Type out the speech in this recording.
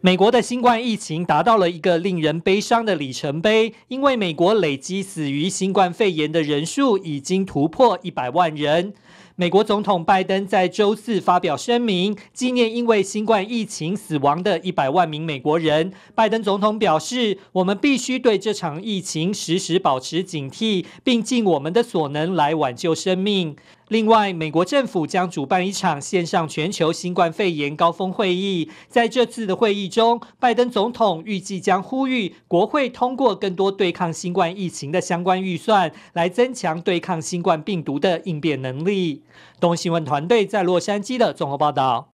美国的新冠疫情达到了一个令人悲伤的里程碑，因为美国累计死于新冠肺炎的人数已经突破一百万人。美国总统拜登在周四发表声明，纪念因为新冠疫情死亡的一百万名美国人。拜登总统表示：“我们必须对这场疫情时时保持警惕，并尽我们的所能来挽救生命。”另外，美国政府将主办一场线上全球新冠肺炎高峰会议。在这次的会议中，拜登总统预计将呼吁国会通过更多对抗新冠疫情的相关预算，来增强对抗新冠病毒的应变能力。东新闻团队在洛杉矶的综合报道。